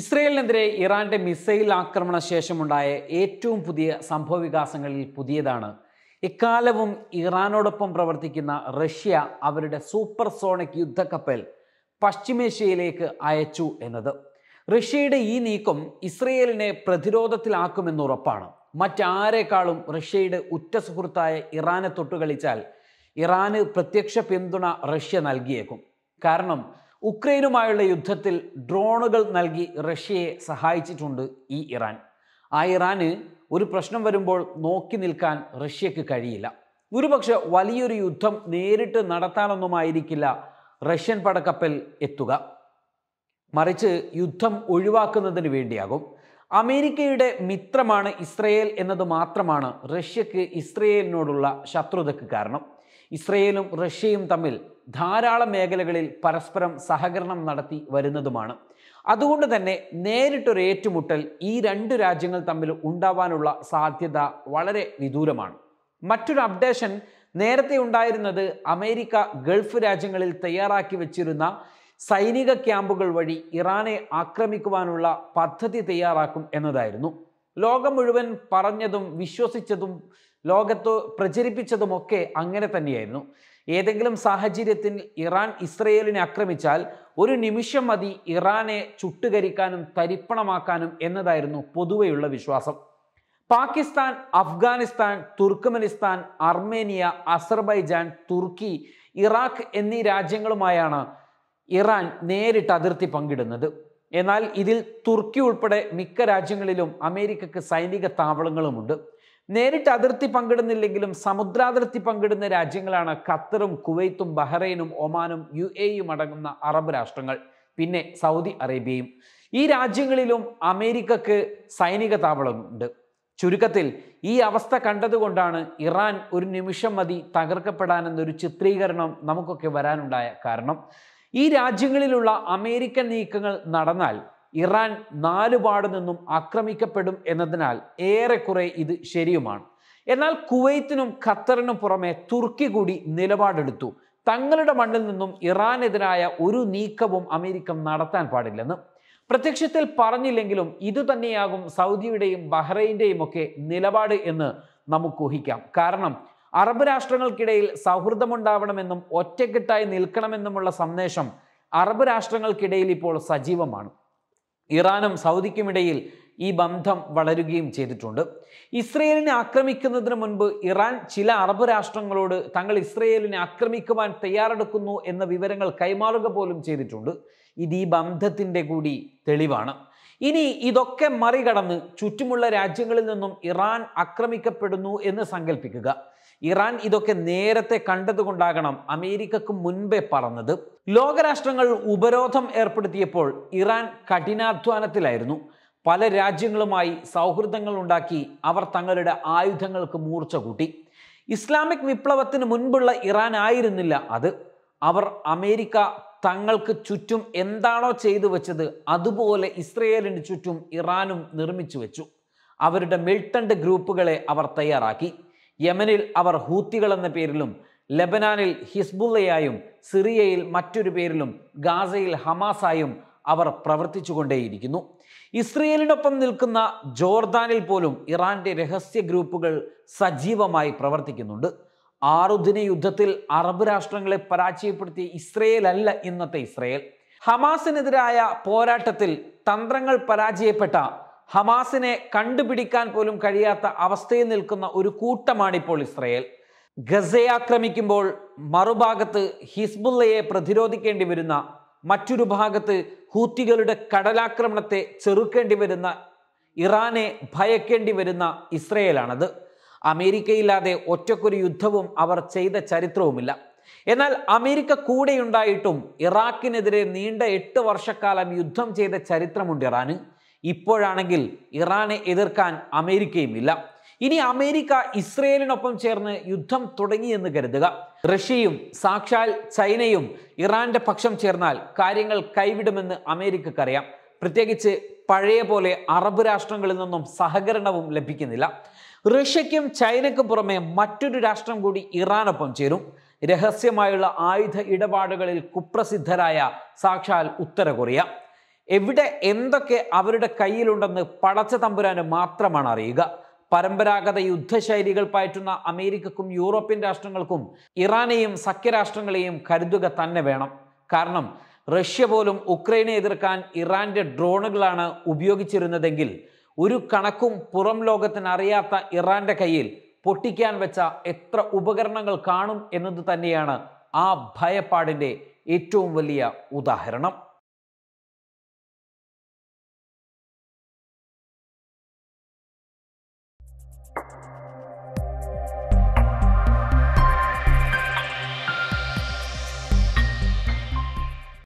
ഇസ്രയേലിനെതിരെ ഇറാന്റെ മിസൈൽ ആക്രമണ ശേഷമുണ്ടായ ഏറ്റവും പുതിയ സംഭവ വികാസങ്ങളിൽ പുതിയതാണ് ഇക്കാലവും ഇറാനോടൊപ്പം പ്രവർത്തിക്കുന്ന റഷ്യ അവരുടെ സൂപ്പർ സോണിക് യുദ്ധക്കപ്പൽ പശ്ചിമേഷ്യയിലേക്ക് അയച്ചു എന്നത് റഷ്യയുടെ ഈ നീക്കം ഇസ്രയേലിനെ പ്രതിരോധത്തിലാക്കുമെന്ന് ഉറപ്പാണ് മറ്റാരേക്കാളും റഷ്യയുടെ ഉറ്റ സുഹൃത്തായ ഇറാനെ തൊട്ടുകളിച്ചാൽ ഇറാന് പ്രത്യക്ഷ പിന്തുണ റഷ്യ നൽകിയേക്കും കാരണം ഉക്രൈനുമായുള്ള യുദ്ധത്തിൽ ഡ്രോണുകൾ നൽകി റഷ്യയെ സഹായിച്ചിട്ടുണ്ട് ഈ ഇറാൻ ആ ഇറാന് ഒരു പ്രശ്നം വരുമ്പോൾ നോക്കി നിൽക്കാൻ റഷ്യക്ക് കഴിയില്ല ഒരുപക്ഷെ വലിയൊരു യുദ്ധം നേരിട്ട് നടത്താനൊന്നുമായിരിക്കില്ല റഷ്യൻ പടക്കപ്പൽ എത്തുക മറിച്ച് യുദ്ധം ഒഴിവാക്കുന്നതിന് വേണ്ടിയാകും അമേരിക്കയുടെ മിത്രമാണ് ഇസ്രയേൽ എന്നത് മാത്രമാണ് റഷ്യക്ക് ഇസ്രയേലിനോടുള്ള ശത്രുതയ്ക്ക് കാരണം ഇസ്രയേലും റഷ്യയും തമ്മിൽ ധാരാളം മേഖലകളിൽ പരസ്പരം സഹകരണം നടത്തി വരുന്നതുമാണ് അതുകൊണ്ട് തന്നെ നേരിട്ടൊരു ഏറ്റുമുട്ടൽ ഈ രണ്ട് രാജ്യങ്ങൾ തമ്മിൽ ഉണ്ടാവാനുള്ള സാധ്യത വളരെ വിദൂരമാണ് മറ്റൊരു അപ്ഡേഷൻ നേരത്തെ ഉണ്ടായിരുന്നത് അമേരിക്ക ഗൾഫ് രാജ്യങ്ങളിൽ തയ്യാറാക്കി വെച്ചിരുന്ന സൈനിക ക്യാമ്പുകൾ വഴി ഇറാനെ ആക്രമിക്കുവാനുള്ള പദ്ധതി തയ്യാറാക്കും എന്നതായിരുന്നു ലോകം മുഴുവൻ പറഞ്ഞതും വിശ്വസിച്ചതും ലോകത്ത് പ്രചരിപ്പിച്ചതുമൊക്കെ അങ്ങനെ തന്നെയായിരുന്നു ഏതെങ്കിലും സാഹചര്യത്തിൽ ഇറാൻ ഇസ്രയേലിനെ ആക്രമിച്ചാൽ ഒരു നിമിഷം മതി ഇറാനെ ചുട്ടുകരിക്കാനും തരിപ്പണമാക്കാനും എന്നതായിരുന്നു പൊതുവെയുള്ള വിശ്വാസം Pakistan Afghanistan Turkmenistan Armenia Azerbaijan തുർക്കി ഇറാഖ് എന്നീ രാജ്യങ്ങളുമായാണ് ഇറാൻ നേരിട്ട് അതിർത്തി പങ്കിടുന്നത് എന്നാൽ ഇതിൽ തുർക്കി ഉൾപ്പെടെ മിക്ക രാജ്യങ്ങളിലും അമേരിക്കക്ക് സൈനിക താവളങ്ങളുമുണ്ട് നേരിട്ട് അതിർത്തി പങ്കിടുന്നില്ലെങ്കിലും സമുദ്രാതിർത്തി പങ്കിടുന്ന രാജ്യങ്ങളാണ് ഖത്തറും കുവൈത്തും ബഹ്റൈനും ഒമാനും യു എയും അടങ്ങുന്ന അറബ് രാഷ്ട്രങ്ങൾ പിന്നെ സൗദി അറേബ്യയും ഈ രാജ്യങ്ങളിലും അമേരിക്കക്ക് സൈനിക താവളമുണ്ട് ചുരുക്കത്തിൽ ഈ അവസ്ഥ കണ്ടതുകൊണ്ടാണ് ഇറാൻ ഒരു നിമിഷം മതി തകർക്കപ്പെടാനെന്നൊരു ചിത്രീകരണം നമുക്കൊക്കെ വരാനുണ്ടായ കാരണം ഈ രാജ്യങ്ങളിലുള്ള അമേരിക്കൻ നീക്കങ്ങൾ നടന്നാൽ ഇറാൻ നാലുപാട് നിന്നും ആക്രമിക്കപ്പെടും എന്നതിനാൽ ഏറെക്കുറെ ഇത് ശരിയുമാണ് എന്നാൽ കുവൈത്തിനും ഖത്തറിനും പുറമെ തുർക്കി കൂടി നിലപാടെടുത്തു തങ്ങളുടെ മണ്ണിൽ നിന്നും ഇറാനെതിരായ ഒരു നീക്കവും അമേരിക്ക നടത്താൻ പാടില്ലെന്ന് പ്രത്യക്ഷത്തിൽ പറഞ്ഞില്ലെങ്കിലും ഇതുതന്നെയാകും സൗദിയുടെയും ബഹ്റൈൻ്റെയും ഒക്കെ നിലപാട് എന്ന് നമുക്ക് ഊഹിക്കാം കാരണം അറബ് രാഷ്ട്രങ്ങൾക്കിടയിൽ സൗഹൃദമുണ്ടാവണമെന്നും ഒറ്റക്കെട്ടായി നിൽക്കണമെന്നുമുള്ള സന്ദേശം അറബ് രാഷ്ട്രങ്ങൾക്കിടയിൽ ഇപ്പോൾ സജീവമാണ് ഇറാനും സൗദിക്കുമിടയിൽ ഈ ബന്ധം വളരുകയും ചെയ്തിട്ടുണ്ട് ഇസ്രയേലിനെ ആക്രമിക്കുന്നതിന് മുൻപ് ഇറാൻ ചില അറബ് രാഷ്ട്രങ്ങളോട് തങ്ങൾ ഇസ്രയേലിനെ ആക്രമിക്കുവാൻ തയ്യാറെടുക്കുന്നു എന്ന വിവരങ്ങൾ കൈമാറുക പോലും ചെയ്തിട്ടുണ്ട് ഇത് ഈ ബന്ധത്തിൻ്റെ കൂടി തെളിവാണ് ഇനി ഇതൊക്കെ മറികടന്ന് ചുറ്റുമുള്ള രാജ്യങ്ങളിൽ നിന്നും ഇറാൻ ആക്രമിക്കപ്പെടുന്നു എന്ന് സങ്കല്പിക്കുക ഇറാൻ ഇതൊക്കെ നേരത്തെ കണ്ടതുകൊണ്ടാകണം അമേരിക്കക്ക് മുൻപേ പറഞ്ഞത് ലോകരാഷ്ട്രങ്ങൾ ഉപരോധം ഏർപ്പെടുത്തിയപ്പോൾ ഇറാൻ കഠിനാധ്വാനത്തിലായിരുന്നു പല രാജ്യങ്ങളുമായി സൗഹൃദങ്ങൾ ഉണ്ടാക്കി അവർ തങ്ങളുടെ ആയുധങ്ങൾക്ക് മൂർച്ച കൂട്ടി ഇസ്ലാമിക് വിപ്ലവത്തിന് മുൻപുള്ള ഇറാൻ ആയിരുന്നില്ല അത് അവർ അമേരിക്ക തങ്ങൾക്ക് ചുറ്റും എന്താണോ ചെയ്തു വെച്ചത് അതുപോലെ ഇസ്രയേലിന് ചുറ്റും ഇറാനും നിർമ്മിച്ചു വെച്ചു അവരുടെ മിൽട്ടണ്ട് ഗ്രൂപ്പുകളെ അവർ തയ്യാറാക്കി യമനിൽ അവർ ഹൂത്തികൾ എന്ന പേരിലും ലബനാനിൽ ഹിസ്ബുള്ളയായും സിറിയയിൽ മറ്റൊരു പേരിലും ഗാസയിൽ ഹമാസായും അവർ പ്രവർത്തിച്ചുകൊണ്ടേയിരിക്കുന്നു ഇസ്രയേലിനൊപ്പം നിൽക്കുന്ന ജോർദാനിൽ പോലും ഇറാന്റെ രഹസ്യ ഗ്രൂപ്പുകൾ സജീവമായി പ്രവർത്തിക്കുന്നുണ്ട് ആറുദിന യുദ്ധത്തിൽ അറബ് രാഷ്ട്രങ്ങളെ പരാജയപ്പെടുത്തിയ ഇസ്രയേൽ അല്ല ഇന്നത്തെ ഇസ്രയേൽ ഹമാസിനെതിരായ പോരാട്ടത്തിൽ തന്ത്രങ്ങൾ പരാജയപ്പെട്ട ഹമാസിനെ കണ്ടുപിടിക്കാൻ പോലും കഴിയാത്ത അവസ്ഥയിൽ നിൽക്കുന്ന ഒരു കൂട്ടമാണിപ്പോൾ ഇസ്രയേൽ ഗസയെ ആക്രമിക്കുമ്പോൾ മറുഭാഗത്ത് ഹിസ്ബുള്ളയെ പ്രതിരോധിക്കേണ്ടി വരുന്ന മറ്റൊരു ഭാഗത്ത് ഹൂത്തികളുടെ കടലാക്രമണത്തെ ചെറുക്കേണ്ടി വരുന്ന ഇറാനെ ഭയക്കേണ്ടി വരുന്ന ഇസ്രയേലാണത് അമേരിക്കയില്ലാതെ ഒറ്റക്കൊരു യുദ്ധവും അവർ ചെയ്ത ചരിത്രവുമില്ല എന്നാൽ അമേരിക്ക കൂടെയുണ്ടായിട്ടും ഇറാഖിനെതിരെ നീണ്ട എട്ട് വർഷക്കാലം യുദ്ധം ചെയ്ത ചരിത്രമുണ്ട് ഇറാന് ഇപ്പോഴാണെങ്കിൽ ഇറാനെ എതിർക്കാൻ അമേരിക്കയും ഇല്ല ഇനി അമേരിക്ക ഇസ്രയേലിനൊപ്പം ചേർന്ന് യുദ്ധം തുടങ്ങിയെന്ന് കരുതുക റഷ്യയും സാക്ഷാൽ ചൈനയും ഇറാന്റെ പക്ഷം ചേർന്നാൽ കാര്യങ്ങൾ കൈവിടുമെന്ന് അമേരിക്കക്കറിയാം പ്രത്യേകിച്ച് പഴയ പോലെ അറബ് രാഷ്ട്രങ്ങളിൽ നിന്നും സഹകരണവും ലഭിക്കുന്നില്ല റഷ്യയ്ക്കും ചൈനയ്ക്കും പുറമെ മറ്റൊരു രാഷ്ട്രം കൂടി ഇറാനൊപ്പം ചേരും രഹസ്യമായുള്ള ആയുധ ഇടപാടുകളിൽ കുപ്രസിദ്ധരായ സാക്ഷാൽ ഉത്തര കൊറിയ എവിടെ എന്തൊക്കെ അവരുടെ കയ്യിലുണ്ടെന്ന് പടച്ച തമ്പുരാന് മാത്രമാണ് അറിയുക പരമ്പരാഗത യുദ്ധശൈലികൾ പയറ്റുന്ന അമേരിക്കക്കും യൂറോപ്യൻ രാഷ്ട്രങ്ങൾക്കും ഇറാനെയും സഖ്യരാഷ്ട്രങ്ങളെയും കരുതുക തന്നെ വേണം കാരണം റഷ്യ പോലും ഉക്രൈനെ എതിർക്കാൻ ഇറാന്റെ ഡ്രോണുകളാണ് ഉപയോഗിച്ചിരുന്നതെങ്കിൽ ഒരു കണക്കും പുറം ലോകത്തിന് അറിയാത്ത ഇറാന്റെ കയ്യിൽ പൊട്ടിക്കാൻ വെച്ച എത്ര ഉപകരണങ്ങൾ കാണും എന്നത് തന്നെയാണ് ആ ഭയപ്പാടിൻ്റെ ഏറ്റവും വലിയ ഉദാഹരണം